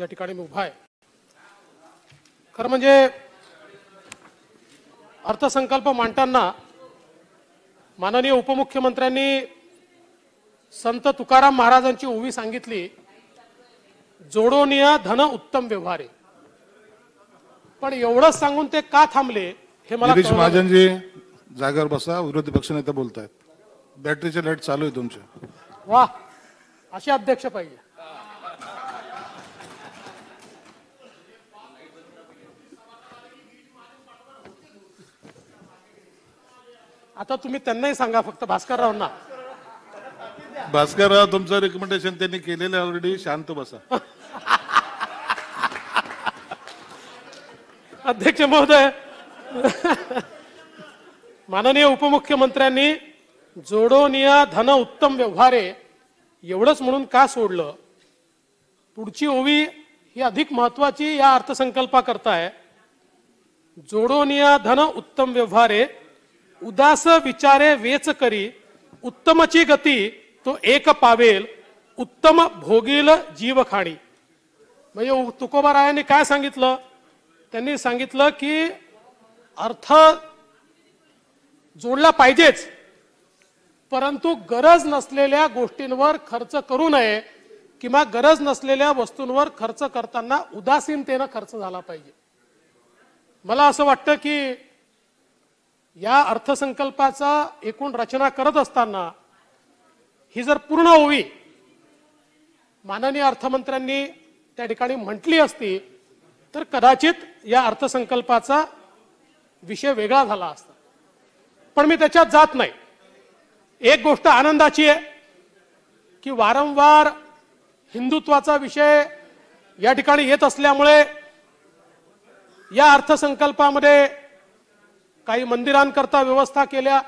या ठिकाणी मी उभा आहे खरं म्हणजे अर्थसंकल्प मांडताना माननीय उपमुख्यमंत्र्यांनी संत तुकाराम महाराजांची ओवी सांगितली जोडोनिया धन उत्तम व्यवहारे पण एवढंच सांगून ते का थांबले हे मला महाजनजी जागेवर बसा विरोधी पक्षनेते बोलतायत बॅटरीचे लाईट चालू आहे तुमचे वा असे अध्यक्ष पाहिजे आता तुम्ही त्यांनाही सांगा फक्त भास्कररावांना भास्करराव तुमचं रिकमेंडेशन त्यांनी केलेलं ऑलरेडी शांत बसा अध्यक्ष महोदय माननीय उपमुख्यमंत्र्यांनी जोडोनिया धन उत्तम व्यवहारे एवढंच म्हणून का सोडलं पुढची ओवी ही अधिक महत्वाची या अर्थसंकल्पा करताय जोडोनिया धन उत्तम व्यवहारे उदास विचारे वेच करी उत्तमची गती तो एक पावेल उत्तम भोगील जीव खाणी म्हणजे तुकोबारायांनी काय सांगितलं त्यांनी सांगितलं की अर्थ जोडला पाहिजेच परंतु गरज नसलेल्या गोष्टींवर खर्च करू नये किंवा गरज नसलेल्या वस्तूंवर खर्च करताना उदासीनतेनं खर्च झाला पाहिजे मला असं वाटतं की या अर्थसंकल्पाचा एकूण रचना करत असताना ही जर पूर्ण होवी माननीय अर्थमंत्र्यांनी त्या ठिकाणी म्हटली असती तर कदाचित या अर्थसंकल्पाचा विषय वेगळा झाला असता पण मी त्याच्यात जात नाही एक गोष्ट आनंदाची आहे की वारंवार हिंदुत्वाचा विषय या ठिकाणी येत असल्यामुळे या अर्थसंकल्पामध्ये काही मंदिरांकरता व्यवस्था केल्या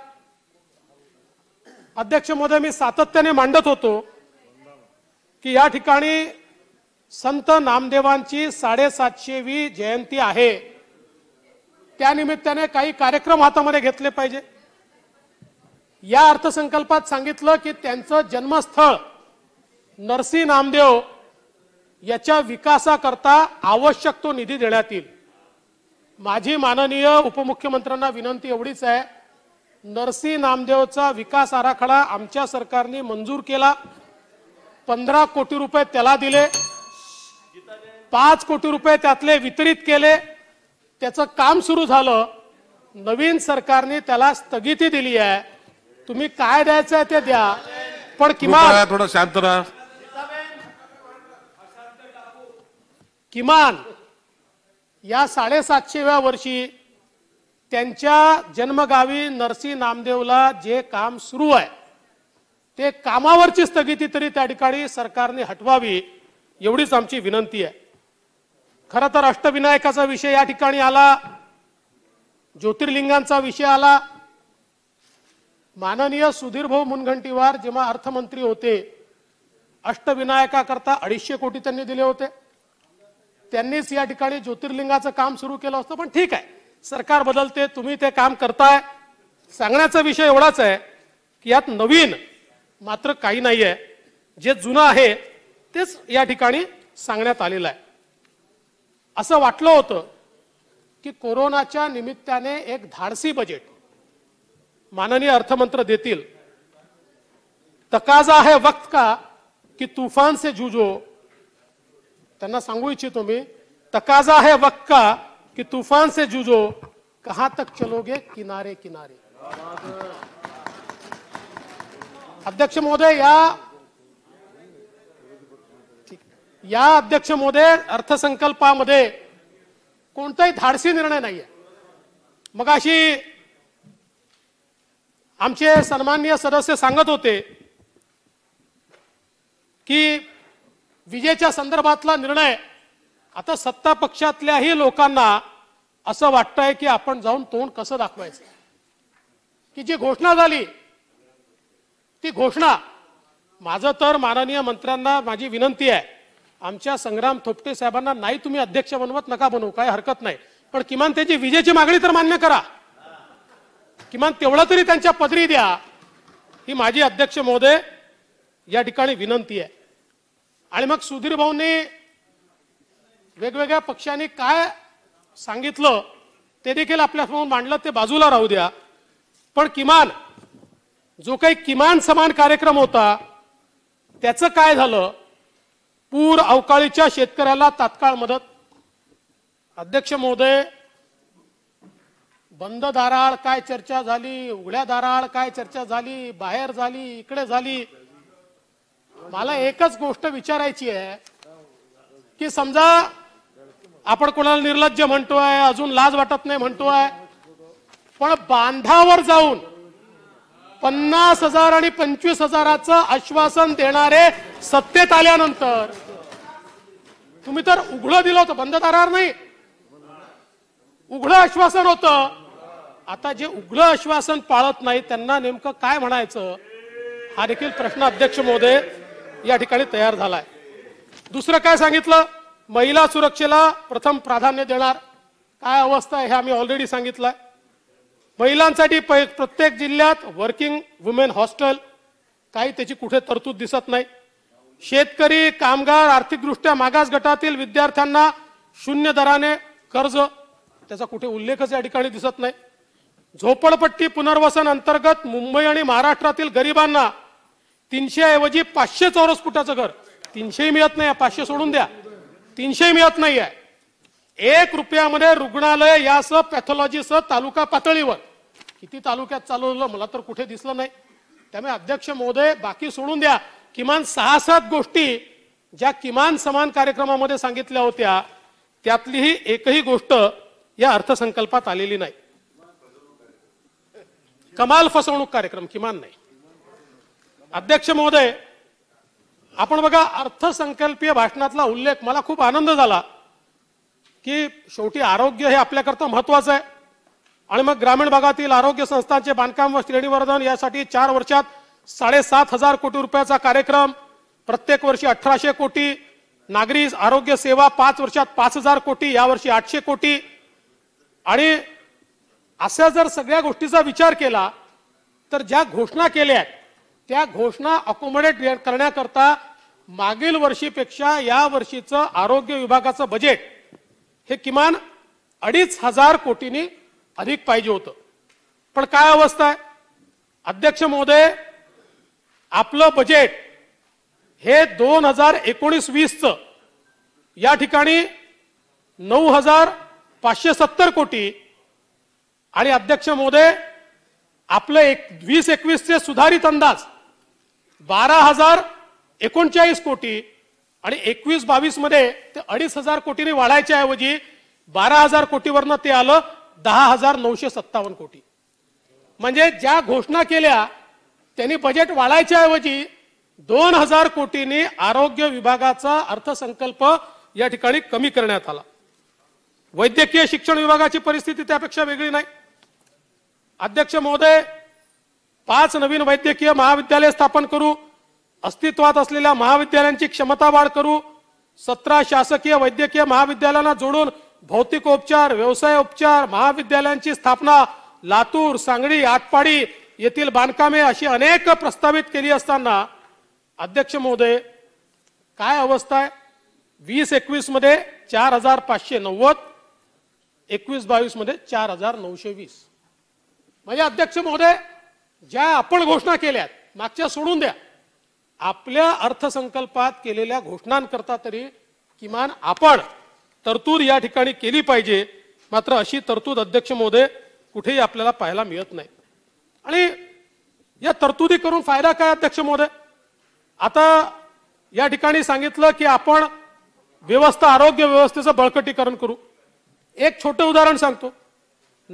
अध्यक्ष महोदय मी सातत्याने मांडत होतो की या ठिकाणी संत नामदेवांची साडेसातशेवी जयंती आहे त्यानिमित्ताने काही कार्यक्रम हातामध्ये घेतले पाहिजे या अर्थसंकल्पात सांगितलं की त्यांचं जन्मस्थळ नरसी नामदेव याच्या विकासाकरता आवश्यक तो निधी देण्यात येईल माझी माननीय उपमुख्यमंत्र्यांना विनंती एवढीच आहे नरसी नामदेवचा विकास आराखडा आमच्या सरकारने मंजूर केला पंधरा कोटी रुपये त्याला दिले पाच कोटी रुपये त्यातले वितरित केले त्याचं काम सुरू झालं नवीन सरकारने त्याला स्थगिती दिली आहे तुम्ही काय द्यायचं आहे ते द्या पण किमान थोडं शांत राहा किमान या साडेसातशेव्या वर्षी त्यांच्या जन्मगावी नरसी नामदेवला जे काम सुरू आहे ते कामावरची स्थगिती तरी त्या ठिकाणी सरकारने हटवावी एवढीच आमची विनंती आहे खरं तर अष्टविनायकाचा विषय या ठिकाणी आला ज्योतिर्लिंगांचा विषय आला माननीय सुधीरभाऊ मुनगंटीवार जेव्हा अर्थमंत्री होते अष्टविनायकाकरता अडीचशे कोटी त्यांनी दिले होते त्यांनीच या ठिकाणी ज्योतिर्लिंगाचं काम सुरू केलं असतं पण ठीक आहे सरकार बदलते तुम्ही ते काम करताय सांगण्याचा विषय एवढाच आहे की यात नवीन मात्र काही नाही आहे जे जुनं आहे तेच या ठिकाणी सांगण्यात आलेलं आहे असं वाटलं होतं की कोरोनाच्या निमित्ताने एक धाडसी बजेट माननीय अर्थमंत्र देतील तकाजा है वक्त का की तूफान से जूझो त्यांना सांगू इच्छितो मी तकाजा है वक्का की तुफान तूफान से जुजो कहां तक चलोगे किनारे किनारे अध्यक्ष महोदय या या अध्यक्ष महोदय अर्थसंकल्पामध्ये कोणताही धाडसी निर्णय नाहीये मग अशी आमचे सन्माननीय सदस्य सांगत होते की विजेच्या संदर्भातला निर्णय आता सत्ता पक्षातल्याही लोकांना असं वाटतंय की आपण जाऊन तोंड कसं दाखवायचं की जी घोषणा झाली ती घोषणा माझं तर माननीय मंत्र्यांना माझी विनंती आहे आमच्या संग्राम थोपटे साहेबांना नाही तुम्ही अध्यक्ष बनवत नका बनवू काय हरकत नाही पण किमान त्यांची विजेची मागणी तर मान्य करा किमान तेवढं तरी त्यांच्या पदरी द्या ही माझी अध्यक्ष महोदय या ठिकाणी विनंती आहे आणि मग सुधीर भाऊने वेगवेगळ्या पक्षांनी काय सांगितलं ते देखील आपल्यासमोर मांडलं ते बाजूला राहू द्या पण किमान जो काही किमान समान कार्यक्रम होता त्याचं काय झालं पूर अवकाळीच्या शेतकऱ्याला तात्काळ मदत अध्यक्ष महोदय बंद दाराळ काय चर्चा झाली उघड्या दाराळ काय चर्चा झाली बाहेर झाली इकडे झाली मला एकच गोष्ट विचारायची आहे की समजा आपण कोणाला निर्लज्ज म्हणतोय अजून लाज वाटत नाही म्हणतोय पण बांधावर जाऊन पन्नास हजार आणि पंचवीस हजाराचं आश्वासन देणारे सत्तेत आल्यानंतर तुम्ही तर उघडं दिलं होतं बंद करणार नाही उघड आश्वासन होतं आता जे उघड आश्वासन पाळत नाही त्यांना नेमकं काय म्हणायचं हा देखील प्रश्न अध्यक्ष महोदय या ठिकाणी तयार झाला आहे दुसरं काय सांगितलं महिला सुरक्षेला प्रथम प्राधान्य देणार काय अवस्था आहे हे आम्ही ऑलरेडी सांगितलं आहे महिलांसाठी प्रत्येक जिल्ह्यात वर्किंग वुमेन हॉस्टेल काही त्याची कुठे तरतूद दिसत नाही शेतकरी कामगार आर्थिकदृष्ट्या मागास गटातील विद्यार्थ्यांना शून्य दराने कर्ज त्याचा कुठे उल्लेखच या ठिकाणी दिसत नाही झोपडपट्टी पुनर्वसन अंतर्गत मुंबई आणि महाराष्ट्रातील गरिबांना तीनशे ऐवजी पाचशे चौरस फुटाचं घर तीनशेही मिळत नाही पाचशे सोडून द्या तीनशे मिळत नाही आहे एक रुपयामध्ये रुग्णालय यासह पॅथॉलॉजीसह तालुका पातळीवर किती तालुक्यात चालवलं मला तर कुठे दिसलं नाही त्यामुळे अध्यक्ष महोदय बाकी सोडून द्या किमान सहा सात गोष्टी ज्या किमान समान कार्यक्रमामध्ये सांगितल्या होत्या त्यातलीही एकही गोष्ट या अर्थसंकल्पात आलेली नाही कमाल फसवणूक कार्यक्रम किमान नाही अध्यक्ष महोदय आपण बघा अर्थसंकल्पीय भाषणातला उल्लेख मला खूप आनंद झाला की शेवटी आरोग्य हे आपल्याकरता महत्वाचं आहे आणि मग ग्रामीण भागातील आरोग्य संस्थांचे बांधकाम व श्रेणीवर्धन यासाठी चार वर्षात साडेसात हजार कोटी रुपयाचा कार्यक्रम प्रत्येक वर्षी अठराशे कोटी नागरी आरोग्य सेवा पाच वर्षात पाच हजार कोटी यावर्षी आठशे कोटी आणि अशा जर सगळ्या गोष्टीचा विचार केला तर ज्या घोषणा केल्या आहेत त्या घोषणा अकोमोडेट करण्याकरता मागील वर्षीपेक्षा या वर्षीचं आरोग्य विभागाचं बजेट हे किमान अडीच हजार कोटींनी अधिक पाहिजे होतं पण काय अवस्था आहे अध्यक्ष महोदय आपलं बजेट हे दोन हजार एकोणीस वीसचं या ठिकाणी नऊ हजार पाचशे सत्तर कोटी आणि अध्यक्ष महोदय आपलं एक वीस एकवीसचे सुधारित अंदाज बारा हजार एकोणचाळीस कोटी आणि एकवीस बावीस मध्ये ते अडीच हजार कोटीने वाढायच्या ऐवजी बारा हजार कोटीवरनं ते आलं दहा हजार नऊशे सत्तावन्न कोटी म्हणजे ज्या घोषणा केल्या त्यांनी बजेट वाढायच्या ऐवजी दोन हजार कोटींनी आरोग्य विभागाचा अर्थसंकल्प या ठिकाणी कमी करण्यात आला वैद्यकीय शिक्षण विभागाची परिस्थिती त्यापेक्षा वेगळी नाही अध्यक्ष महोदय पाच नवीन वैद्यकीय महाविद्यालय स्थापन करू अस्तित्वात असलेल्या महाविद्यालयांची क्षमता वाढ करू सतरा शासकीय वैद्यकीय महाविद्यालयांना जोडून भौतिक उपचार व्यवसाय उपचार महाविद्यालयांची स्थापना लातूर सांगली आटपाडी येथील बांधकामे अशी अनेक प्रस्तावित केली असताना अध्यक्ष महोदय काय अवस्था आहे वीस एकवीस मध्ये चार हजार पाचशे नव्वद एकवीस बावीस मध्ये चार हजार नऊशे वीस म्हणजे अध्यक्ष महोदय ज्या आपण घोषणा केल्यात मागच्या सोडून द्या आपल्या अर्थसंकल्पात केलेल्या घोषणांकरता तरी किमान आपण तरतूद या ठिकाणी केली पाहिजे मात्र अशी तरतूद अध्यक्ष महोदय कुठेही आपल्याला पाहायला मिळत नाही आणि या तरतुदी करून फायदा काय अध्यक्ष महोदय आता या ठिकाणी सांगितलं की आपण व्यवस्था आरोग्य व्यवस्थेचं बळकटीकरण करू एक छोटं उदाहरण सांगतो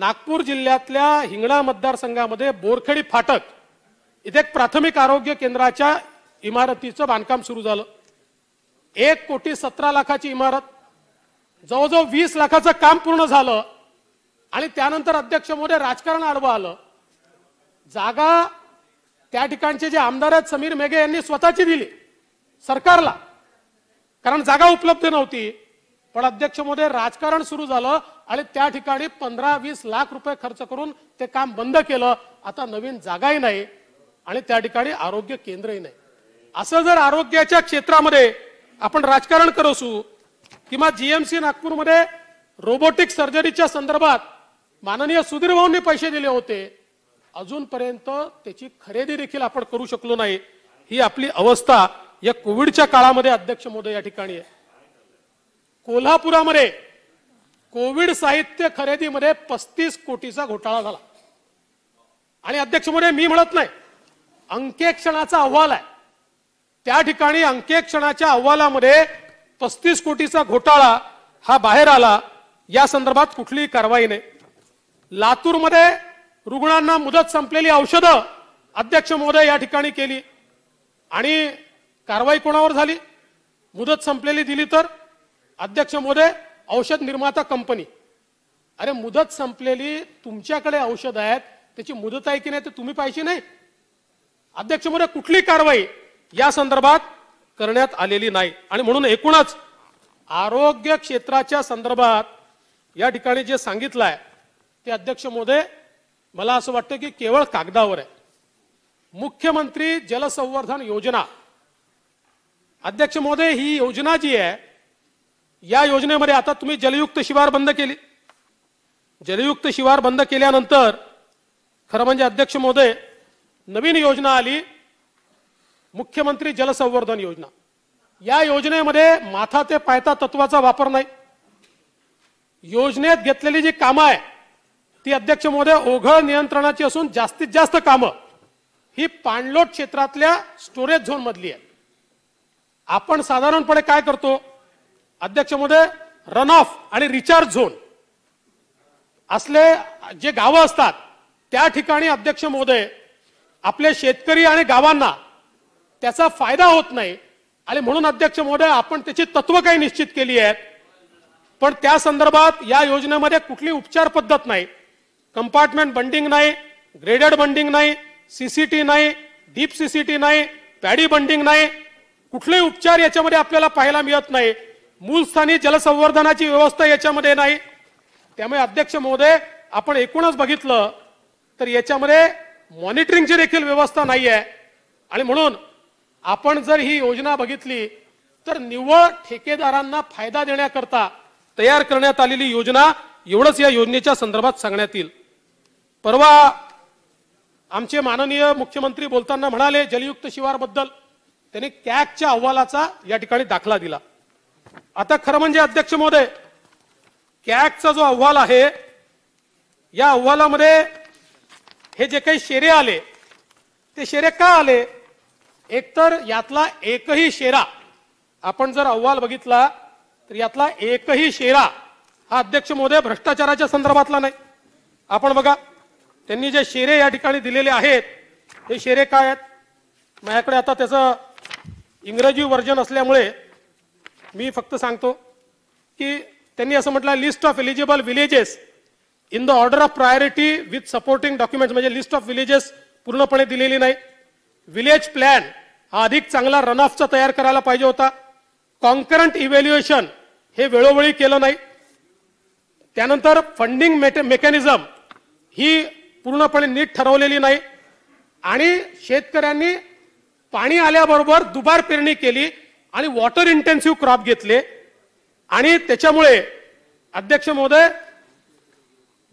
नागपूर जिल्ह्यातल्या हिंगणा मतदारसंघामध्ये बोरखेडी फाटक इथे एक प्राथमिक आरोग्य केंद्राच्या इमारतीचं बांधकाम सुरू झालं एक कोटी सतरा लाखाची इमारत जवळजवळ वीस लाखाचं काम पूर्ण झालं आणि त्यानंतर अध्यक्ष मोदी राजकारण आडवं आलं जागा त्या ठिकाणचे जे आमदार आहेत समीर मेघे यांनी स्वतःची दिली सरकारला कारण जागा उपलब्ध नव्हती पण अध्यक्ष मोदी राजकारण सुरू झालं आणि त्या ठिकाणी पंधरा वीस लाख रुपये खर्च करून ते काम बंद केलं आता नवीन जागाही नाही आणि त्या ठिकाणी आरोग्य केंद्रही नाही असं जर आरोग्याच्या क्षेत्रामध्ये आपण राजकारण करत असू किंवा जीएमसी नागपूरमध्ये रोबोटिक सर्जरीच्या संदर्भात माननीय सुधीर भाऊंनी पैसे दिले होते अजूनपर्यंत त्याची खरेदी देखील आपण करू शकलो नाही ही आपली अवस्था या कोविडच्या काळामध्ये अध्यक्ष मोदी या ठिकाणी आहे कोल्हापुरामध्ये कोविड साहित्य खरेदीमध्ये पस्तीस कोटीचा घोटाळा झाला आणि अध्यक्ष मोरे मी म्हणत नाही अंकेक्षणाचा अहवाल आहे त्या ठिकाणी अंकेक्षणाच्या अहवालामध्ये पस्तीस कोटीचा घोटाळा हा बाहेर आला या संदर्भात कुठलीही कारवाई नाही लातूरमध्ये रुग्णांना मुदत संपलेली औषधं अध्यक्ष महोदय या ठिकाणी केली आणि कारवाई कोणावर झाली मुदत संपलेली दिली तर अध्यक्ष मोदय औषध निर्माता कंपनी अरे मुदत संपलेली तुमच्याकडे औषध आहेत त्याची मुदत आहे की नाही ते तुम्ही पाहिजे नाही अध्यक्ष मोदय कुठली कारवाई या संदर्भात करण्यात आलेली नाही आणि म्हणून एकूणच आरोग्य क्षेत्राच्या संदर्भात या ठिकाणी जे सांगितलं आहे ते अध्यक्ष मोदय मला असं वाटतं की केवळ कागदावर आहे मुख्यमंत्री जलसंवर्धन योजना अध्यक्ष महोदय ही योजना जी आहे या योजनेमध्ये आता तुम्ही जलयुक्त शिवार बंद केली जलयुक्त शिवार बंद केल्यानंतर खरं म्हणजे अध्यक्ष महोदय नवीन योजना आली मुख्यमंत्री जलसंवर्धन योजना या योजनेमध्ये माथा ते पायता तत्वाचा वापर नाही योजनेत घेतलेली जी कामं आहे ती अध्यक्ष महोदय ओघळ नियंत्रणाची असून जास्तीत जास्त कामं ही पाणलोट क्षेत्रातल्या स्टोरेज मधली आहे आपण साधारणपणे काय करतो अध्यक्ष मध्ये रन ऑफ आणि रिचार्ज झोन असले जे गावं असतात त्या ठिकाणी अध्यक्ष महोदय आपले शेतकरी आणि गावांना त्याचा फायदा होत नाही आणि म्हणून अध्यक्ष महोदय आपण त्याची तत्व काही निश्चित केली आहेत पण त्या संदर्भात या योजनेमध्ये कुठली उपचार पद्धत नाही कंपार्टमेंट बंडिंग नाही ग्रेडेड बंडिंग नाही सीसीटी नाही डीप सीसीटी नाही पॅडी बंडिंग नाही कुठलेही उपचार याच्यामध्ये आपल्याला पाहायला मिळत नाही मूलस्थानी जलसंवर्धनाची व्यवस्था याच्यामध्ये नाही त्यामुळे अध्यक्ष महोदय आपण एकूणच बघितलं तर याच्यामध्ये मॉनिटरिंगची देखील व्यवस्था नाही आहे आणि म्हणून आपण जर ही योजना बघितली तर निव्वळ ठेकेदारांना फायदा देण्याकरता तयार करण्यात आलेली योजना एवढंच या योजनेच्या संदर्भात सांगण्यात येईल परवा आमचे माननीय मुख्यमंत्री बोलताना म्हणाले जलयुक्त शिवारबद्दल त्यांनी कॅगच्या अहवालाचा या ठिकाणी दाखला दिला आता खरं म्हणजे अध्यक्ष महोदय कॅगचा जो अहवाल आहे या अहवालामध्ये हे जे काही शेरे आले ते शेरे का आले एकतर यातला एकही शेरा आपण जर अहवाल बघितला तर यातला एकही शेरा हा अध्यक्ष महोदय भ्रष्टाचाराच्या संदर्भातला नाही आपण बघा त्यांनी जे शेरे या ठिकाणी दिलेले आहेत हे शेरे काय आहेत माझ्याकडे आता त्याचं इंग्रजी व्हर्जन असल्यामुळे मी फक्त सांगतो की त्यांनी असं म्हटलं list of eligible villages in the order of priority with supporting documents म्हणजे लिस्ट ऑफ विलेजेस पूर्णपणे दिलेली नाही विलेज प्लॅन हा अधिक चांगला रन ऑफचा तयार करायला पाहिजे होता कॉन्करंट इव्हॅल्युएशन हे वेळोवेळी केलं नाही त्यानंतर फंडिंग मेकॅनिझम ही पूर्णपणे नीट ठरवलेली नाही आणि शेतकऱ्यांनी पाणी आल्याबरोबर दुबार पेरणी केली आणि वॉटर इंटेन्सिव्ह क्रॉप घेतले आणि त्याच्यामुळे अध्यक्ष महोदय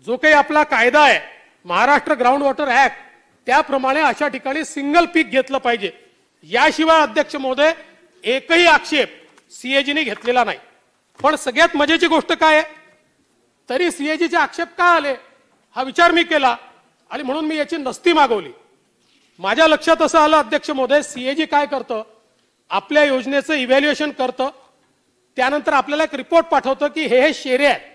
जो काही आपला कायदा आहे महाराष्ट्र ग्राउंड वॉटर ऍक्ट त्याप्रमाणे अशा ठिकाणी सिंगल पीक घेतलं पाहिजे याशिवाय अध्यक्ष महोदय एकही आक्षेप सीएजीने घेतलेला नाही पण सगळ्यात मजेची गोष्ट काय आहे तरी सीएजीचे आक्षेप का आले हा विचार मी केला आणि म्हणून मी याची नसती मागवली माझ्या लक्षात असं आलं अध्यक्ष महोदय सीएजी काय करतं आपल्या योजनेचं इव्हॅल्युएशन करतं त्यानंतर आपल्याला एक रिपोर्ट पाठवतं की हे हे शेरे आहेत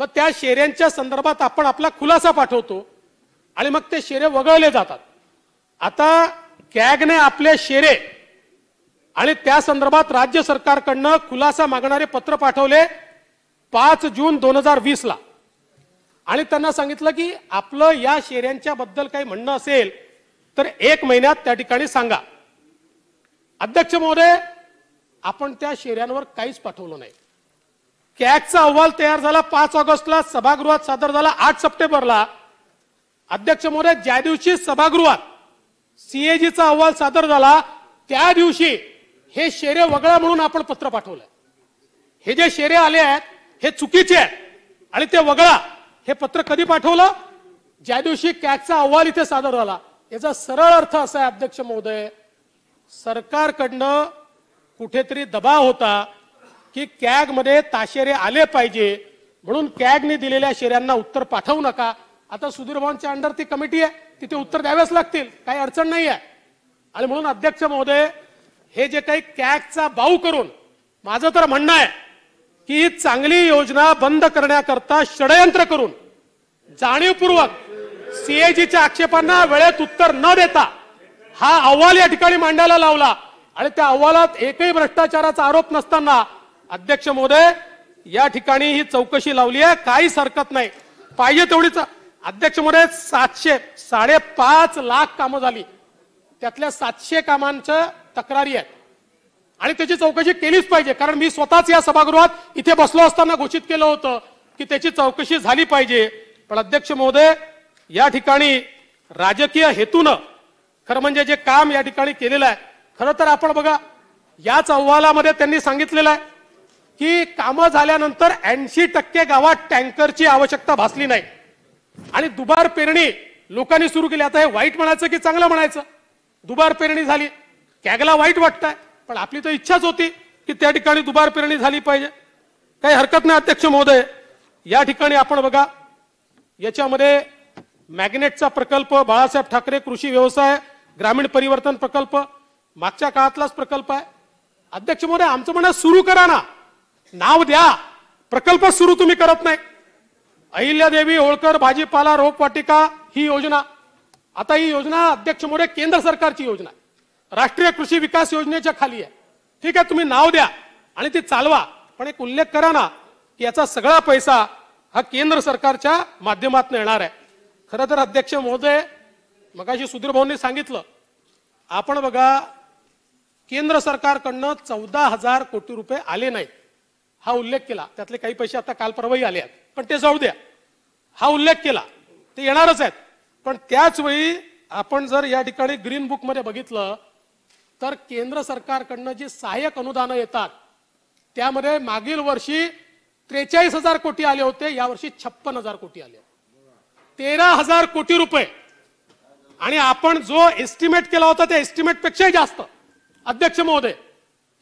मग त्या शेऱ्यांच्या संदर्भात आपण आपला खुलासा पाठवतो आणि मग ते शेरे वगळले जातात आता कॅगने आपले शेरे आणि त्या संदर्भात राज्य सरकारकडनं खुलासा मागणारे पत्र पाठवले पाच जून दोन हजार वीसला आणि त्यांना सांगितलं की आपलं या शेऱ्यांच्या बद्दल काही म्हणणं असेल तर एक महिन्यात त्या ठिकाणी सांगा अध्यक्ष महोदय आपण त्या शेऱ्यांवर काहीच पाठवलं नाही कॅगचा अहवाल तयार झाला पाच ऑगस्टला सभागृहात सादर झाला आठ सप्टेंबरला अध्यक्ष महोदय ज्या दिवशी सभागृहात सीएजीचा अहवाल सादर झाला त्या दिवशी हे शेरे वगळा म्हणून आपण पत्र पाठवलं हे जे शेरे आले आहेत हे चुकीचे आहेत आणि ते वगळा हे पत्र कधी पाठवलं ज्या दिवशी कॅगचा अहवाल इथे सादर झाला याचा सरळ अर्थ असा आहे अध्यक्ष महोदय सरकारकडनं कुठेतरी दबाव होता की कॅगमध्ये ताशेरे आले पाहिजे म्हणून कॅगने दिलेल्या शेऱ्यांना उत्तर पाठवू नका आता सुधीर अंडर ती कमिटी आहे तिथे उत्तर द्यावेच लागतील काही अडचण नाही आहे आणि म्हणून अध्यक्ष महोदय हे जे काही कॅगचा बाऊ करून माझं तर म्हणणं आहे की ही चांगली योजना बंद करण्याकरता षडयंत्र करून जाणीवपूर्वक सीएजीच्या आक्षेपांना वेळेत उत्तर न देता हा अहवाल या ठिकाणी मांडायला लावला आणि त्या अहवालात एकही भ्रष्टाचाराचा आरोप नसताना अध्यक्ष महोदय या ठिकाणी ही चौकशी लावली आहे काही हरकत नाही पाहिजे तेवढीच अध्यक्ष महोदय सातशे साडेपाच लाख कामं झाली त्यातल्या सातशे कामांचं तक्रारी आहेत आणि त्याची चौकशी केलीच पाहिजे कारण मी स्वतःच या सभागृहात इथे बसलो असताना घोषित केलं होतं की त्याची चौकशी झाली पाहिजे पण अध्यक्ष महोदय या ठिकाणी राजकीय हेतूनं खरं म्हणजे जे काम या ठिकाणी केलेलं आहे खरं तर आपण बघा याच अहवालामध्ये त्यांनी सांगितलेलं आहे की कामं झाल्यानंतर ऐंशी टक्के गावात टँकरची आवश्यकता भासली नाही आणि दुबार पेरणी लोकांनी सुरू केली आता हे वाईट म्हणायचं की चांगलं म्हणायचं दुबार पेरणी झाली कॅगला वाईट वाटतंय पण आपली तर इच्छाच होती की त्या ठिकाणी दुबार पेरणी झाली पाहिजे काही हरकत नाही अध्यक्ष महोदय या ठिकाणी आपण बघा याच्यामध्ये मॅग्नेटचा प्रकल्प बाळासाहेब ठाकरे कृषी व्यवसाय ग्रामीण परिवर्तन प्रकल्प मागच्या काळातलाच प्रकल्प आहे अध्यक्ष मोरे आमचं म्हणणं सुरू करा ना नाव द्या प्रकल्प सुरू तुम्ही करत नाही अहिल्यादेवी होळकर भाजीपाला रोपवाटिका ही योजना आता ही योजना अध्यक्ष मोरे केंद्र सरकारची योजना आहे राष्ट्रीय कृषी विकास योजनेच्या खाली आहे ठीक आहे तुम्ही नाव द्या आणि ती चालवा पण एक उल्लेख करा ना की याचा सगळा पैसा हा केंद्र सरकारच्या माध्यमातून येणार आहे खरं तर अध्यक्ष महोदय मगाशी सुधीर भाऊंनी सांगितलं आपण बघा केंद्र सरकारकडनं चौदा हजार कोटी रुपये आले नाहीत हा उल्लेख केला त्यातले काही पैसे आता काल परवाही आले आहेत पण ते जाऊ द्या हा उल्लेख केला ते येणारच आहेत पण त्याच वेळी आपण जर या ठिकाणी ग्रीन बुक मध्ये बघितलं तर केंद्र सरकारकडनं जी सहाय्यक अनुदानं येतात त्यामध्ये मागील वर्षी त्रेचाळीस हजार कोटी आले होते यावर्षी छप्पन हजार कोटी आले तेरा हजार कोटी रुपये आणि आपण जो एस्टिमेट केला होता त्या एस्टिमेट पेक्षाही जास्त अध्यक्ष महोदय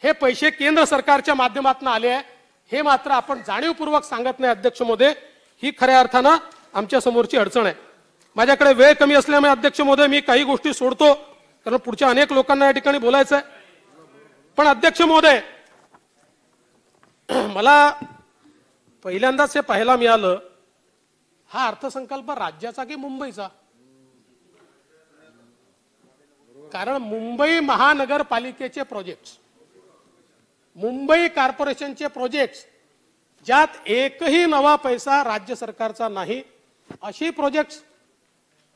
हे पैसे केंद्र सरकारच्या माध्यमातून आले आहे हे मात्र आपण जाणीवपूर्वक सांगत नाही अध्यक्ष महोदय ही खऱ्या अर्थानं आमच्या समोरची अडचण आहे माझ्याकडे वेळ कमी असल्यामुळे अध्यक्ष महोदय मी काही गोष्टी सोडतो कारण पुढच्या अनेक लोकांना या ठिकाणी बोलायचं आहे पण अध्यक्ष महोदय मला पहिल्यांदाच हे पाहायला मिळालं हा अर्थसंकल्प राज्याचा की मुंबईचा कारण मुंबई महानगरपालिकेचे प्रोजेक्ट्स मुंबई कॉर्पोरेशनचे प्रोजेक्ट्स ज्यात एकही नवा पैसा राज्य सरकारचा नाही अशी प्रोजेक्ट्स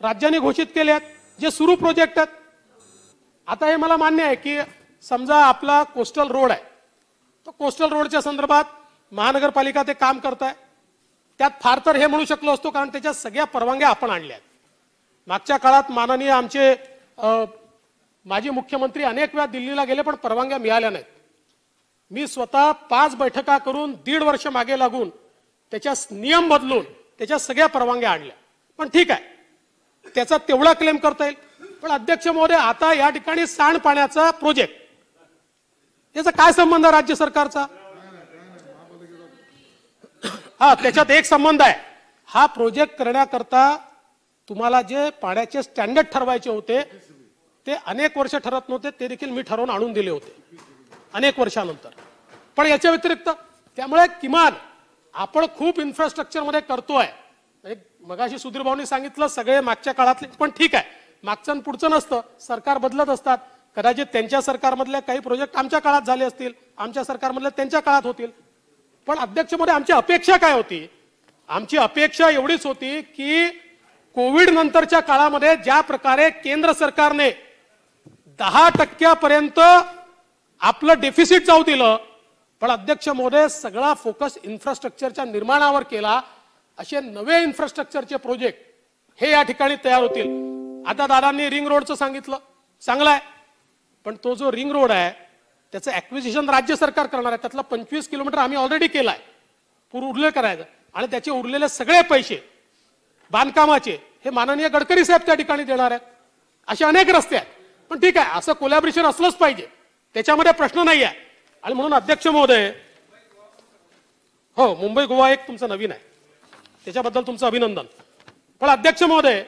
राज्याने घोषित केले आहेत जे सुरू प्रोजेक्ट आहेत आता हे मला मान्य आहे की समजा आपला कोस्टल रोड आहे तो कोस्टल रोडच्या संदर्भात महानगरपालिका ते काम करत आहे त्यात फार तर हे म्हणू शकलो असतो कारण त्याच्या सगळ्या परवानग्या आपण आणल्या आहेत मागच्या काळात माननीय आमचे माजी मुख्यमंत्री अनेक वेळा दिल्लीला गेले पण परवानग्या मिळाल्या नाहीत मी स्वतः पाच बैठका करून दीड वर्ष मागे लागून त्याच्या नियम बदलून त्याच्या सगळ्या परवानग्या आणल्या पण ठीक आहे त्याचा तेवढा क्लेम करता येईल पण अध्यक्ष महोदय आता या ठिकाणी सांडपाण्याचा प्रोजेक्ट याचा काय संबंध राज्य सरकारचा हा त्याच्यात एक संबंध आहे हा प्रोजेक्ट करण्याकरता तुम्हाला जे पाण्याचे स्टँडर्ड ठरवायचे होते ते अनेक वर्ष ठरत नव्हते ते देखील मी ठरवून आणून दिले होते अनेक वर्षानंतर पण याच्या व्यतिरिक्त त्यामुळे किमान आपण खूप मध्ये करतोय म्हणजे मगाशी सुधीर भाऊनी सांगितलं सगळे मागच्या काळातले पण ठीक आहे मागचं पुढचं नसतं सरकार बदलत असतात कदाचित त्यांच्या सरकारमधल्या काही प्रोजेक्ट आमच्या काळात झाले असतील आमच्या सरकारमधल्या त्यांच्या काळात होतील पण मध्ये आमची अपेक्षा काय होती आमची अपेक्षा एवढीच होती की कोविड नंतरच्या काळामध्ये ज्या प्रकारे केंद्र सरकारने दहा टक्क्यापर्यंत आपलं डेफिसिट जाऊ दिलं पण अध्यक्ष मोदय सगळा फोकस इन्फ्रास्ट्रक्चरच्या निर्माणावर केला असे नवे इन्फ्रास्ट्रक्चरचे प्रोजेक्ट हे या ठिकाणी तयार होतील आता दादांनी रिंग रोडचं सांगितलं चांगलं आहे पण तो जो रिंग रोड आहे त्याचं ऍक्विजिशन राज्य सरकार करणार आहे त्यातला पंचवीस किलोमीटर आम्ही ऑलरेडी केला आहे पूर उरले करायचं आणि त्याचे उरलेले सगळे पैसे बांधकामाचे हे माननीय गडकरी साहेब त्या ठिकाणी देणार आहेत असे अनेक रस्ते आहेत पण ठीक आहे असं कोलॅबरेशन असलंच पाहिजे त्याच्यामध्ये प्रश्न नाही आहे आणि म्हणून अध्यक्ष महोदय हो मुंबई गोवा एक तुमचं नवीन आहे त्याच्याबद्दल तुमचं अभिनंदन पण अध्यक्ष महोदय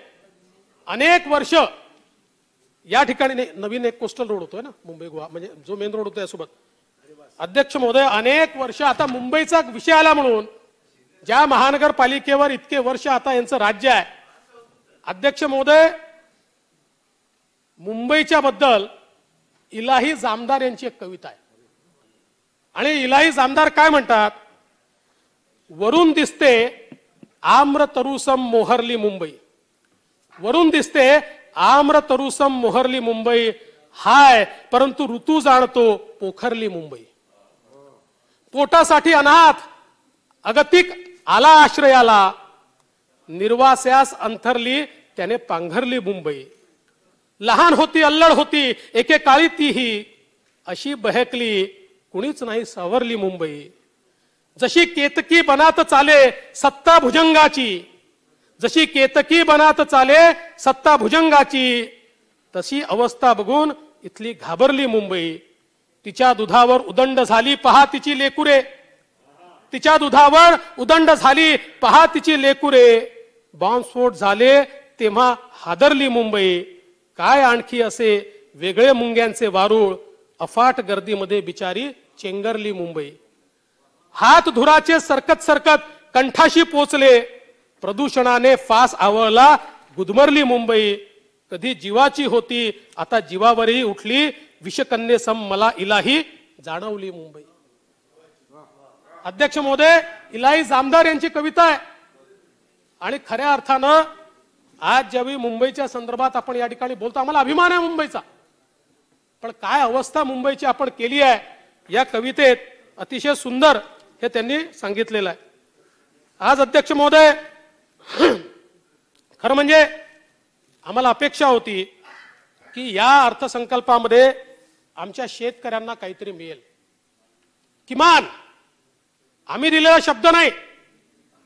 अनेक वर्ष या ठिकाणी नवीन एक कोस्टल रोड होतोय ना मुंबई गोवा म्हणजे जो मेन रोड होतो यासोबत अध्यक्ष महोदय अनेक वर्ष आता मुंबईचा विषय आला म्हणून ज्या महानगरपालिकेवर इतके वर्ष आता यांचं राज्य आहे अध्यक्ष महोदय मुंबईच्या बद्दल इलाही जामदार यांची एक कविता आहे आणि इलाही जामदार काय म्हणतात वरून दिसते आम्र तरुसम मोहरली मुंबई वरून दिसते आम्र तरुसम मोहरली मुंबई हाय परंतु ऋतू जाणतो पोखरली मुंबई पोटासाठी अनाथ अगतिक आला आश्रयाला निर्वास्यास अंथरली त्याने पांघरली मुंबई लहान होती अल्लड होती एकेकाळी तीही अशी बहकली कुणीच नाही सावरली मुंबई जशी केतकी बनात चाले सत्ता भुजंगाची जशी केतकी बनात चाले सत्ता भुजंगाची तशी अवस्था बघून इथली घाबरली मुंबई तिच्या दुधावर उदंड झाली पहा तिची लेकुरे तिच्या दुधावर उदंड झाली पहा तिची लेकुरे बॉम्बस्फोट झाले तेव्हा हादरली मुंबई काय आणखी असे वेगळे मुंग्यांचे वारूळ अफाट गर्दीमध्ये बिचारी चेंगरली मुंबई हात धुराचे सरकत सरकत कंठाशी पोचले प्रदूषणाने फास आवळला गुदमरली मुंबई कधी जीवाची होती आता जीवावरही उठली विषकन्ये सम मला इलाही जाणवली मुंबई अध्यक्ष महोदय इलाही जामदार यांची कविता आहे आणि खऱ्या अर्थानं आज ज्यावेळी मुंबईच्या संदर्भात आपण या ठिकाणी बोलतो आम्हाला अभिमान आहे मुंबईचा पण काय अवस्था मुंबईची आपण केली आहे या कवितेत अतिशय सुंदर हे त्यांनी सांगितलेलं आहे आज अध्यक्ष महोदय खरं म्हणजे आम्हाला अपेक्षा होती की या अर्थसंकल्पामध्ये आमच्या शेतकऱ्यांना काहीतरी मिळेल किमान आम्ही दिलेला शब्द नाही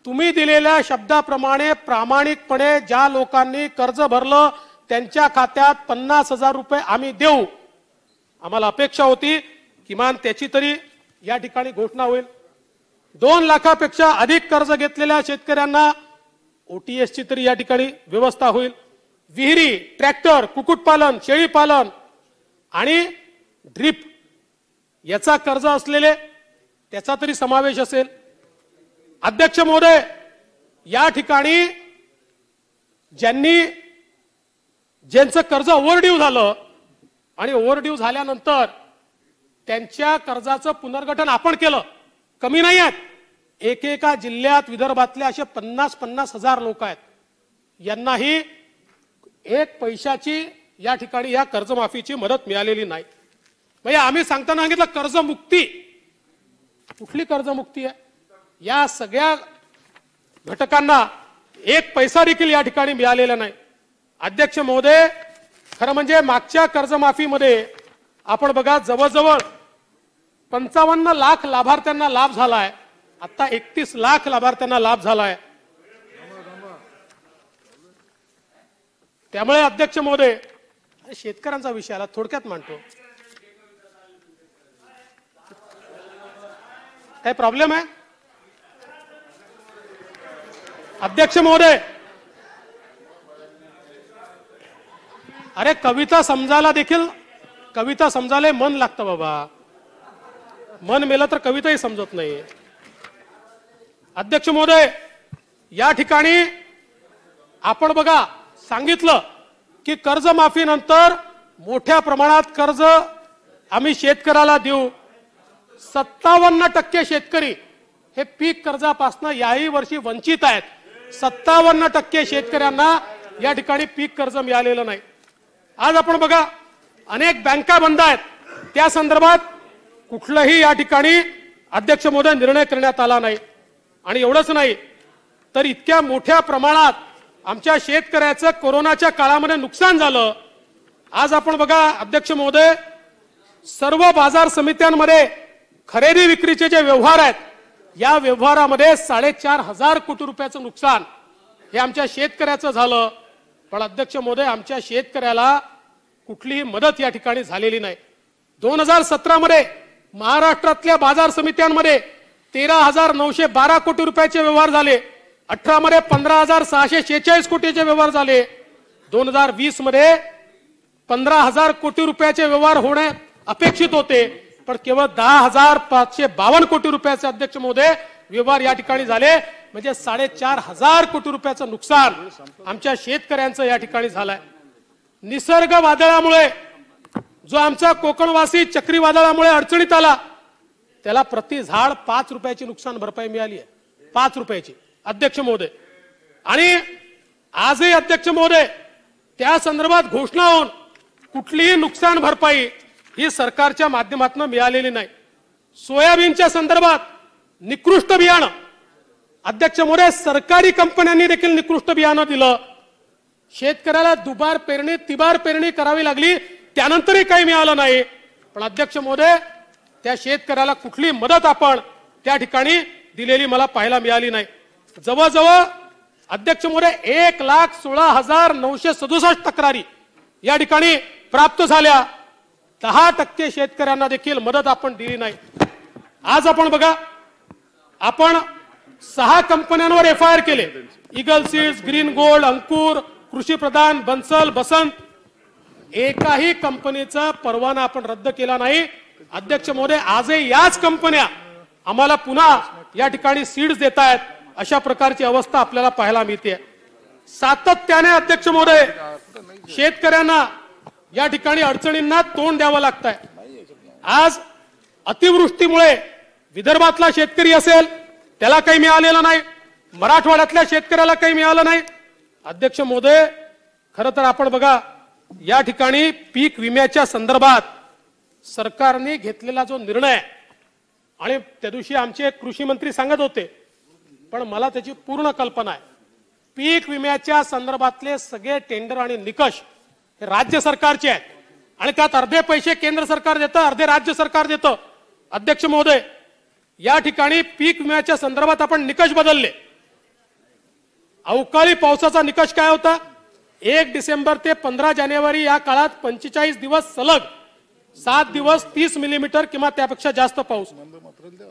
तुम्ही दिलेल्या शब्दाप्रमाणे प्रामाणिकपणे ज्या लोकांनी कर्ज भरलं त्यांच्या खात्यात पन्नास हजार रुपये आम्ही देऊ आम्हाला अपेक्षा होती किमान त्याची तरी या ठिकाणी घोषणा होईल दोन लाखापेक्षा अधिक कर्ज घेतलेल्या शेतकऱ्यांना ओटीएसची तरी या ठिकाणी व्यवस्था होईल विहिरी ट्रॅक्टर कुक्कुटपालन शेळीपालन आणि ड्रीप याचा कर्ज असलेले त्याचा तरी समावेश असेल अध्यक्ष महोदय या ठिकाणी ज्यांनी ज्यांचं कर्ज ओव्हरड्यू झालं आणि ओव्हरड्यू झाल्यानंतर त्यांच्या कर्जाचं पुनर्गठन आपण केलं कमी नाही आहेत एकेका जिल्ह्यात विदर्भातले असे पन्नास पन्नास हजार लोक आहेत यांनाही एक पैशाची या ठिकाणी या कर्जमाफीची मदत मिळालेली नाही म्हणजे आम्ही सांगताना सांगितलं कर्जमुक्ती कुठली कर्जमुक्ती आहे या सगळ्या घटकांना एक पैसा देखील या ठिकाणी मिळालेला नाही अध्यक्ष महोदय खरं म्हणजे मागच्या कर्जमाफीमध्ये आपण बघा जवळजवळ पंचावन्न लाख लाभार्थ्यांना लाभ झाला आहे आत्ता एकतीस लाख लाभार्थ्यांना लाभ झाला आहे त्यामुळे अध्यक्ष महोदय शेतकऱ्यांचा विषय आला थोडक्यात मांडतो काय प्रॉब्लेम आहे अध्यक्ष महोदय अरे कविता समजायला देखील कविता समजायला मन लागतं बाबा मन मेलं तर कविताही समजत नाही अध्यक्ष महोदय या ठिकाणी आपण बघा सांगितलं की कर्जमाफीनंतर मोठ्या प्रमाणात कर्ज आम्ही शेतकऱ्याला देऊ सत्तावन्न टक्के शेतकरी हे पीक कर्जापासून याही वर्षी वंचित आहेत सत्तावन्न टक्के शेतकऱ्यांना या ठिकाणी पीक कर्ज मिळालेलं नाही आज आपण बघा अनेक बँका बंद आहेत त्या संदर्भात कुठलंही या ठिकाणी अध्यक्ष महोदय निर्णय करण्यात आला नाही आणि एवढंच नाही तर इतक्या मोठ्या प्रमाणात आमच्या शेतकऱ्याचं कोरोनाच्या काळामध्ये नुकसान झालं आज आपण बघा अध्यक्ष महोदय सर्व बाजार समित्यांमध्ये खरेदी विक्रीचे जे व्यवहार आहेत या व्यवहारामध्ये साडेचार हजार कोटी रुपयाचं नुकसान हे आमच्या शेतकऱ्याचं झालं पण अध्यक्ष मोदय आमच्या शेतकऱ्याला कुठलीही मदत या ठिकाणी झालेली नाही दोन हजार सतरामध्ये महाराष्ट्रातल्या बाजार समित्यांमध्ये तेरा हजार नऊशे बारा कोटी रुपयाचे व्यवहार झाले अठरा मध्ये पंधरा हजार सहाशे शेहेचाळीस कोटीचे व्यवहार झाले दोन हजार वीस मध्ये पंधरा हजार कोटी रुपयाचे व्यवहार होणे अपेक्षित होते पण केवळ दहा हजार पाचशे बावन्न कोटी रुपयाचे अध्यक्ष महोदय व्यवहार या ठिकाणी झाले म्हणजे साडेचार हजार कोटी रुपयाचं नुकसान आमच्या शेतकऱ्यांचं या ठिकाणी झालंय निसर्ग वादळामुळे जो आमचा कोकणवासी चक्रीवादळामुळे अडचणीत आला त्याला प्रति झाड पाच रुपयाची नुकसान भरपाई मिळाली आहे पाच रुपयाची अध्यक्ष महोदय आणि आजही अध्यक्ष महोदय त्या संदर्भात घोषणा होऊन कुठलीही नुकसान भरपाई ही सरकारच्या माध्यमातून मिळालेली नाही सोयाबीनच्या संदर्भात निकृष्ट बियाणं अध्यक्ष मोरे सरकारी कंपन्यांनी देखील निकृष्ट बियाणं दिलं शेतकऱ्याला दुबार पेरणी तिबार पेरणी करावी लागली त्यानंतरही काही मिळालं नाही पण अध्यक्ष मोरे त्या शेतकऱ्याला कुठली मदत आपण त्या ठिकाणी दिलेली मला पाहायला मिळाली नाही जवळजवळ अध्यक्ष मोरे एक लाख सोळा हजार नऊशे सदुसष्ट तक्रारी या ठिकाणी प्राप्त झाल्या दहा टक्के शेतकऱ्यांना देखील मदत आपण दिली नाही आज आपण बघा आपण सहा कंपन्यांवर एफ आय आर केले Eagle seeds green gold Ankur Krishi Pradhan Bansal Basant एकाही कंपनीचा परवाना आपण रद्द केला नाही अध्यक्ष महोदय आजही याच कंपन्या आम्हाला पुन्हा या ठिकाणी सीड्स देत आहेत अशा प्रकारची अवस्था आपल्याला पाहायला मिळते सातत्याने अध्यक्ष महोदय शेतकऱ्यांना या ठिकाणी अडचणींना तोंड द्यावं लागत आहे आज अतिवृष्टीमुळे विदर्भातला शेतकरी असेल त्याला काही मिळालेलं नाही मराठवाड्यातल्या शेतकऱ्याला काही मिळालं नाही अध्यक्ष मोदय खरं तर आपण बघा या ठिकाणी पीक विम्याच्या संदर्भात सरकारने घेतलेला जो निर्णय आणि त्या दिवशी आमचे कृषी मंत्री सांगत होते पण मला त्याची पूर्ण कल्पना आहे पीक विम्याच्या संदर्भातले सगळे टेंडर आणि निकष हे राज्य सरकारचे आहेत आणि त्यात अर्धे पैसे केंद्र सरकार देतं अर्धे राज्य सरकार देतं अध्यक्ष महोदय या ठिकाणी पीक विम्याच्या संदर्भात आपण निकष बदलले अवकाळी पावसाचा निकष काय होता एक डिसेंबर ते पंधरा जानेवारी या काळात पंचेचाळीस दिवस सलग सात दिवस तीस मिलीमीटर किंवा त्यापेक्षा जास्त पाऊस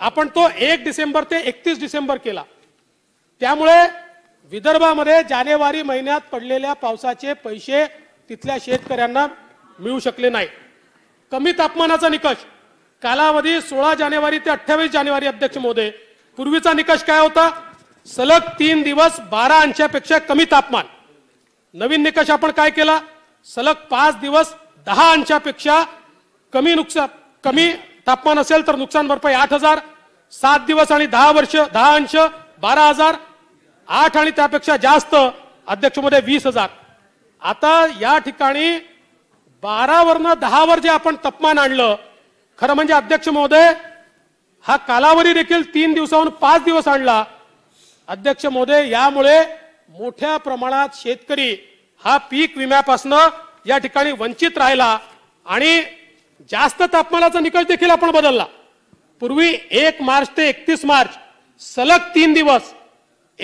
आपण तो एक डिसेंबर ते एकतीस डिसेंबर केला त्यामुळे विदर्भामध्ये जानेवारी महिन्यात पडलेल्या पावसाचे पैसे तिथल्या शेतकऱ्यांना मिळू शकले नाही कमी तापमानाचा निकष कालावधी सोळा जानेवारी ते अठ्ठावीस जानेवारी अध्यक्ष महोदय पूर्वीचा निकष काय होता सलग तीन दिवस बारा अंशापेक्षा कमी तापमान नवीन निकष आपण काय केला सलग पाच दिवस दहा अंशापेक्षा कमी नुकसान कमी तापमान असेल तर नुकसान भरपाई आठ हजार सात दिवस आणि दहा वर्ष दहा अंश बारा हजार आठ आणि त्यापेक्षा जास्त अध्यक्षमध्ये वीस हजार आता या ठिकाणी बारावरनं दहावर जे आपण तापमान आणलं खरं म्हणजे अध्यक्ष महोदय हा कालावधी देखील तीन दिवसाहून पाच दिवस आणला अध्यक्ष महोदय यामुळे मोठ्या प्रमाणात शेतकरी हा पीक विम्यापासनं या ठिकाणी वंचित राहिला आणि जास्त तापमानाचा निकष देखील आपण बदलला पूर्वी एक मार्च ते एकतीस मार्च सलग तीन दिवस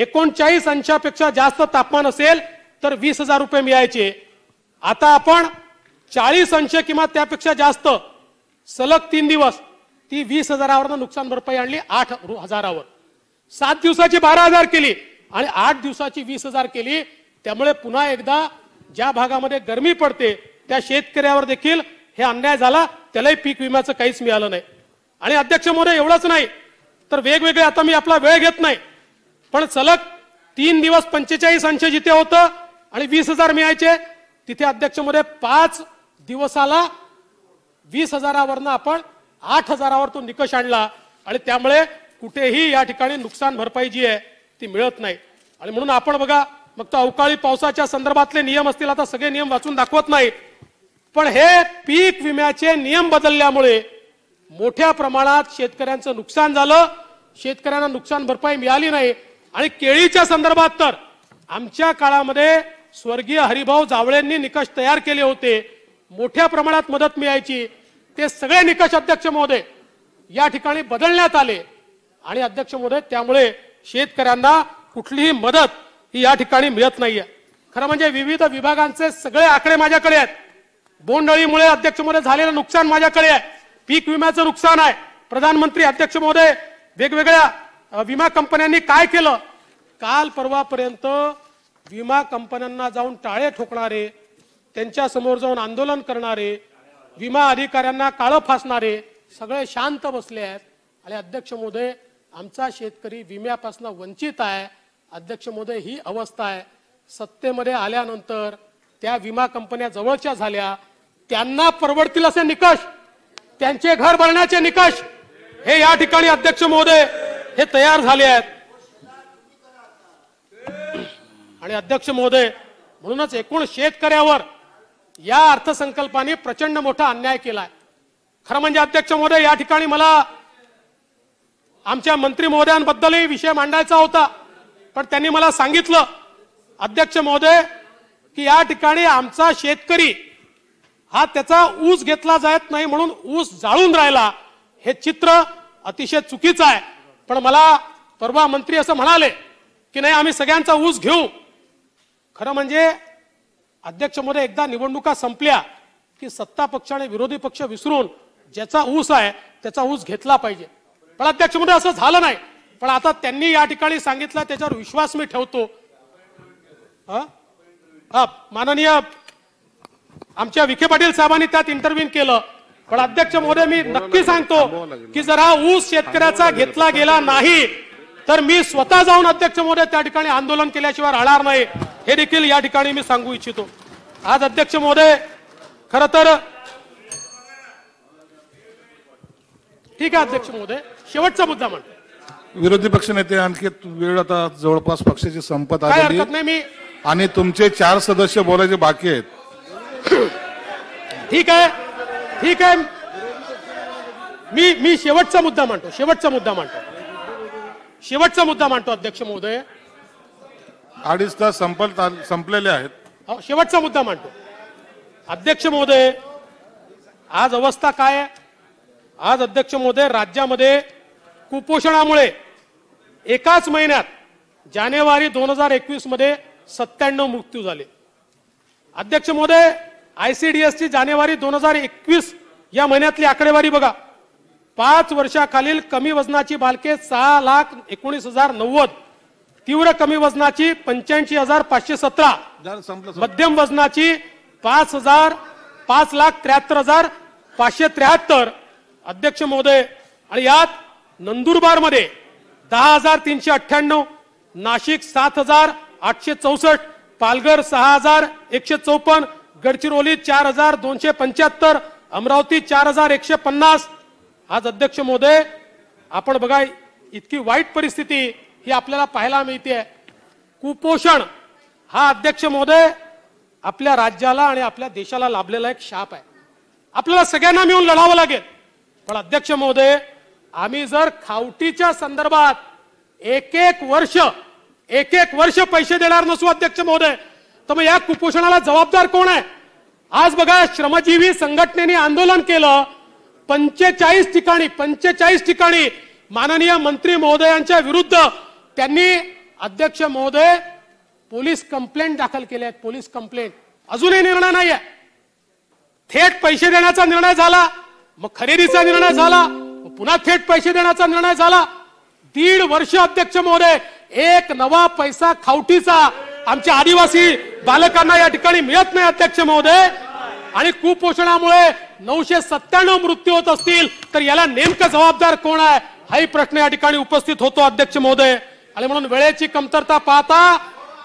एकोणचाळीस अंशापेक्षा जास्त तापमान असेल तर वीस हजार रुपये मिळायचे आता आपण चाळीस अंश किंवा त्यापेक्षा जास्त सलग तीन दिवस ती वीस हजारावर नुकसान भरपाई आणली आठ हजारावर सात दिवसाची बारा हजार केली आणि आठ दिवसाची वीस हजार केली त्यामुळे पुन्हा एकदा ज्या भागामध्ये गरमी पडते त्या शेतकऱ्यावर देखील हे अन्याय झाला त्यालाही पीक विम्याचं काहीच मिळालं नाही आणि अध्यक्ष महोदय एवढंच नाही तर वेगवेगळे आता मी आपला वेळ घेत नाही पण सलग तीन दिवस पंचेचाळीस अंश जिथे होतं आणि वीस हजार मिळायचे तिथे अध्यक्षमध्ये पाच दिवसाला वीस हजारावरनं आपण आठ हजारावर तो निकष आणला आणि त्यामुळे कुठेही या ठिकाणी नुकसान भरपाई जी आहे ती मिळत नाही आणि म्हणून आपण बघा मग तो अवकाळी पावसाच्या संदर्भातले नियम असतील आता सगळे नियम वाचून दाखवत नाही पण हे पीक विम्याचे नियम बदलल्यामुळे मोठ्या प्रमाणात शेतकऱ्यांचं नुकसान झालं शेतकऱ्यांना नुकसान भरपाई मिळाली नाही आणि केळीच्या संदर्भात तर आमच्या काळामध्ये स्वर्गीय हरिभाऊ जावळेंनी निकष तयार केले होते मोठ्या प्रमाणात मदत मिळायची ते सगळे निकष अध्यक्ष महोदय या ठिकाणी बदलण्यात आले आणि अध्यक्ष महोदय त्यामुळे शेतकऱ्यांना कुठलीही मदत ही या ठिकाणी मिळत नाहीये खरं म्हणजे विविध विभागांचे सगळे आकडे माझ्याकडे आहेत बोंडअळीमुळे अध्यक्ष महोदय झालेलं नुकसान माझ्याकडे आहे पीक विम्याचं नुकसान आहे प्रधानमंत्री अध्यक्ष महोदय वेगवेगळ्या विमा कंपन्यांनी काय केलं काल परवापर्यंत विमा कंपन्यांना जाऊन टाळे ठोकणारे त्यांच्या समोर जाऊन आंदोलन करणारे विमा अधिकाऱ्यांना काळं फासणारे सगळे शांत बसले आहेत आणि अध्यक्ष मोदय आमचा शेतकरी विम्यापासून वंचित आहे अध्यक्ष मोदय ही अवस्था आहे सत्तेमध्ये आल्यानंतर त्या विमा कंपन्या जवळच्या झाल्या त्यांना परवडतील असे निकष त्यांचे घर भरण्याचे निकष हे या ठिकाणी अध्यक्ष महोदय हे तयार झाले आहेत आणि अध्यक्ष महोदय म्हणूनच एकूण शेतकऱ्यावर या अर्थसंकल्पाने प्रचंड मोठा अन्याय केलाय खरं म्हणजे अध्यक्ष महोदय या ठिकाणी मला आमच्या मंत्री महोदयांबद्दलही विषय मांडायचा होता पण त्यांनी मला सांगितलं अध्यक्ष महोदय की या ठिकाणी आमचा शेतकरी हा त्याचा ऊस घेतला जात नाही म्हणून ऊस जाळून राहिला हे चित्र अतिशय चुकीचं आहे पण मला परवा मंत्री असं म्हणाले की नाही आम्ही सगळ्यांचा ऊस घेऊ खरं म्हणजे अध्यक्ष मध्ये एकदा निवडणुका संपल्या की सत्ता पक्ष आणि विरोधी पक्ष विसरून ज्याचा ऊस आहे त्याचा ऊस घेतला पाहिजे पण अध्यक्ष मध्ये असं झालं नाही पण आता त्यांनी या ठिकाणी सांगितलं त्याच्यावर विश्वास मी ठेवतो माननीय आमच्या विखे पाटील साहेबांनी त्यात इंटरव्ह्यू केलं पण अध्यक्ष महोदय मी नक्की सांगतो की जर हा ऊस शेतकऱ्याचा घेतला गेला नाही तर मी स्वतः जाऊन अध्यक्ष महोदय त्या ठिकाणी आंदोलन केल्याशिवाय राहणार नाही हे देखील या ठिकाणी मी सांगू इच्छितो आज अध्यक्ष महोदय खर तर ठीक आहे अध्यक्ष महोदय शेवटचा मुद्दा म्हणतो विरोधी पक्षनेते आणखी वेळ आता जवळपास पक्षाची संपत आली मी आणि तुमचे चार सदस्य बोलायचे बाकी आहेत ठीक आहे ठीक आहे मी मी शेवटचा मुद्दा मांडतो शेवटचा मुद्दा मांडतो शेवटचा मुद्दा मांडतो अध्यक्ष महोदय अडीच तास संपल संपलेले आहेत हो, शेवटचा मुद्दा मांडतो अध्यक्ष महोदय आज अवस्था काय आज अध्यक्ष महोदय राज्यामध्ये कुपोषणामुळे एकाच महिन्यात जानेवारी दोन हजार एकवीस मध्ये सत्त्याण्णव मृत्यू झाले अध्यक्ष महोदय आय सी डी जानेवारी दोन हजार एकवीस या महिन्यातली आकडेवारी बघा पाच वर्षाखालील कमी वजनाची बालके सहा लाख एकोणीस हजार नव्वद तीव्र कमी वजनाची पंच्याऐंशी हजार पाचशे सतरा मध्यम वजनाची पाच हजार पाच लाख त्र्याहत्तर हजार पाचशे त्र्याहत्तर अध्यक्ष महोदय आणि यात नंदुरबारमध्ये दहा हजार तीनशे अठ्ठ्याण्णव नाशिक सात हजार आठशे चौसष्ट पालघर सहा हजार एकशे चौपन्न गडचिरोली चार हजार दोनशे पंच्याहत्तर अमरावती चार हजार एकशे पन्नास आज अध्यक्ष महोदय आपण बघा इतकी वाईट परिस्थिती ही आपल्याला पाहायला मिळते कुपोषण हा अध्यक्ष महोदय आपल्या राज्याला आणि आपल्या देशाला लाभलेला एक शाप आहे आपल्याला सगळ्यांना मिळून लढावं लागेल पण अध्यक्ष महोदय आम्ही जर खावटीच्या संदर्भात एक एक वर्ष एक एक वर्ष पैसे देणार नसू अध्यक्ष महोदय तर मग या कुपोषणाला जबाबदार कोण आहे आज बघा श्रमजीवी संघटनेने आंदोलन केलं पंचेचाळीस ठिकाणी पंचेचाळीस ठिकाणी माननीय मंत्री महोदयांच्या विरुद्ध त्यांनी अध्यक्ष महोदय पोलीस कंप्लेंट दाखल केले आहेत पोलीस कंप्लेंट अजूनही निर्णय नाही आहे थेट पैसे देण्याचा निर्णय झाला मग खरेदीचा निर्णय झाला पुन्हा थेट पैसे देण्याचा निर्णय झाला दीड वर्ष अध्यक्ष महोदय एक नवा पैसा खावटीचा आमच्या आदिवासी बालकांना या ठिकाणी मिळत नाही अध्यक्ष महोदय आणि कुपोषणामुळे नऊशे सत्त्याण्णव मृत्यू होत असतील तर याला नेमकं जबाबदार कोण आहे हाही प्रश्न या ठिकाणी उपस्थित होतो अध्यक्ष महोदय आणि म्हणून वेळेची कमतरता पाहता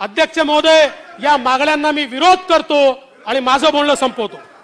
अध्यक्ष महोदय या मागण्यांना मी विरोध करतो आणि माझं बोलणं संपवतो